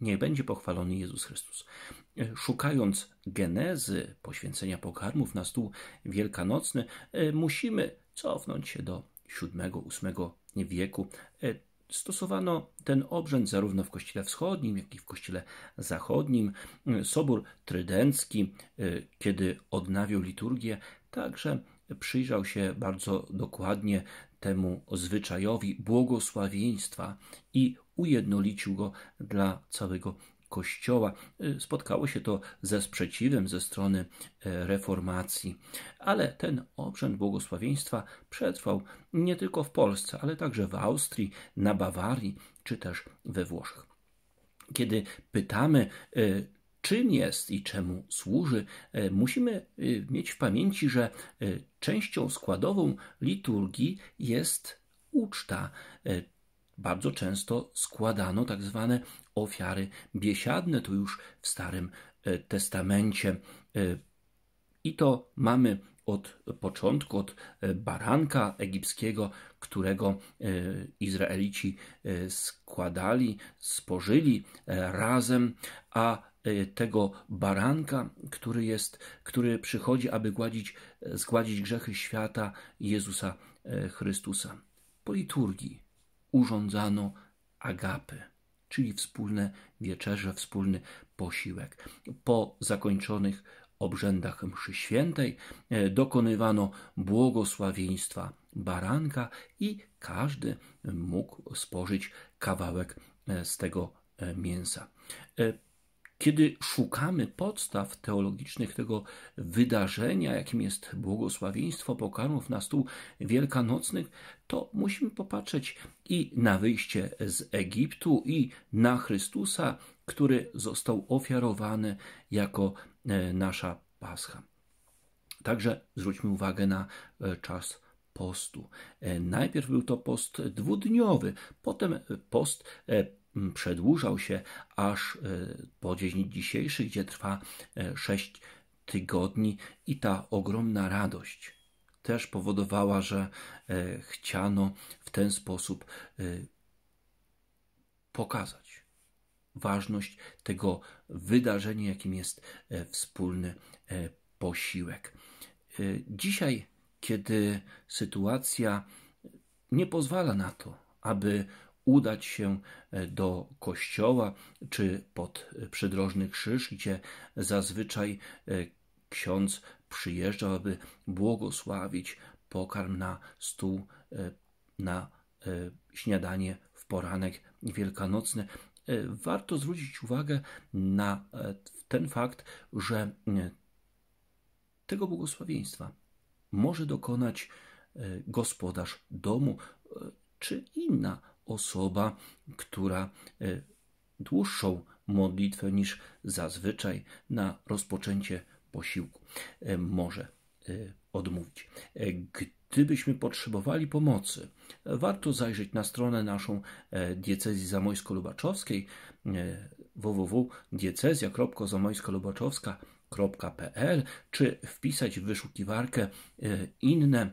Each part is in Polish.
Nie będzie pochwalony Jezus Chrystus. E, szukając genezy poświęcenia pokarmów na stół wielkanocny, e, musimy cofnąć się do VII-VIII wieku. E, stosowano ten obrzęd zarówno w Kościele Wschodnim, jak i w Kościele Zachodnim. Sobór Trydencki, kiedy odnawiał liturgię, także przyjrzał się bardzo dokładnie temu zwyczajowi błogosławieństwa i ujednolicił go dla całego Kościoła. Spotkało się to ze sprzeciwem ze strony e, reformacji, ale ten obrzęd błogosławieństwa przetrwał nie tylko w Polsce, ale także w Austrii, na Bawarii czy też we Włoszech. Kiedy pytamy, e, czym jest i czemu służy, e, musimy e, mieć w pamięci, że e, częścią składową liturgii jest uczta. Bardzo często składano tak zwane ofiary biesiadne, to już w Starym Testamencie. I to mamy od początku, od baranka egipskiego, którego Izraelici składali, spożyli razem, a E, tego baranka, który jest, który przychodzi, aby gładzić, zgładzić grzechy świata Jezusa e, Chrystusa. Po liturgii urządzano agapy, czyli wspólne wieczerze, wspólny posiłek. Po zakończonych obrzędach mszy świętej e, dokonywano błogosławieństwa baranka i każdy mógł spożyć kawałek z tego mięsa. Kiedy szukamy podstaw teologicznych tego wydarzenia, jakim jest błogosławieństwo pokarmów na stół wielkanocnych, to musimy popatrzeć i na wyjście z Egiptu, i na Chrystusa, który został ofiarowany jako e, nasza Pascha. Także zwróćmy uwagę na e, czas postu. E, najpierw był to post dwudniowy, potem post przedłużał się aż e, po dzień dzisiejszy, gdzie trwa 6 e, tygodni i ta ogromna radość też powodowała, że e, chciano w ten sposób pokazać ważność tego wydarzenia, jakim jest wspólny posiłek. Dzisiaj, kiedy sytuacja nie pozwala na to, aby udać się e, do kościoła czy pod e, przydrożny krzyż, gdzie zazwyczaj e, ksiądz przyjeżdżał, aby błogosławić pokarm na stół, na śniadanie w poranek wielkanocny. Warto zwrócić uwagę na ten fakt, że tego błogosławieństwa może dokonać gospodarz domu czy inna osoba, która e, dłuższą modlitwę niż zazwyczaj na rozpoczęcie posiłku e, może e, odmówić. Gdybyśmy potrzebowali pomocy, warto zajrzeć na stronę naszą diecezji zamojsko-lubaczowskiej www.diecezja.zamojsko-lubaczowska.pl czy wpisać w wyszukiwarkę inne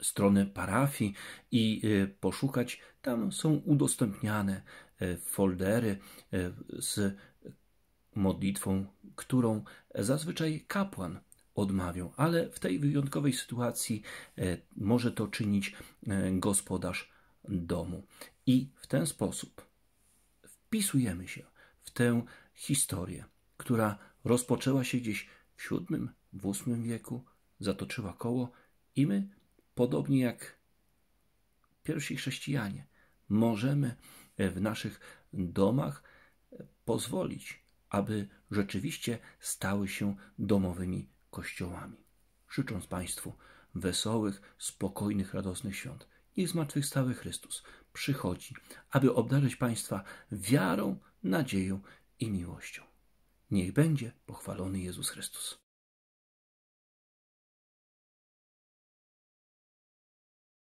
strony parafii i y, poszukać. Tam są udostępniane y, foldery y, z modlitwą, którą zazwyczaj kapłan odmawiał, ale w tej wyjątkowej sytuacji może to czynić gospodarz domu. I w ten sposób wpisujemy się w tę historię, która rozpoczęła się gdzieś w VII, w VIII wieku, zatoczyła koło i my podobnie jak pierwsi chrześcijanie, możemy e, w naszych domach e, pozwolić, aby rzeczywiście stały się domowymi kościołami. Życząc Państwu wesołych, spokojnych, radosnych świąt. Niech zmartwychwstały Chrystus przychodzi, aby obdarzyć Państwa wiarą, nadzieją i miłością. Niech będzie pochwalony Jezus Chrystus.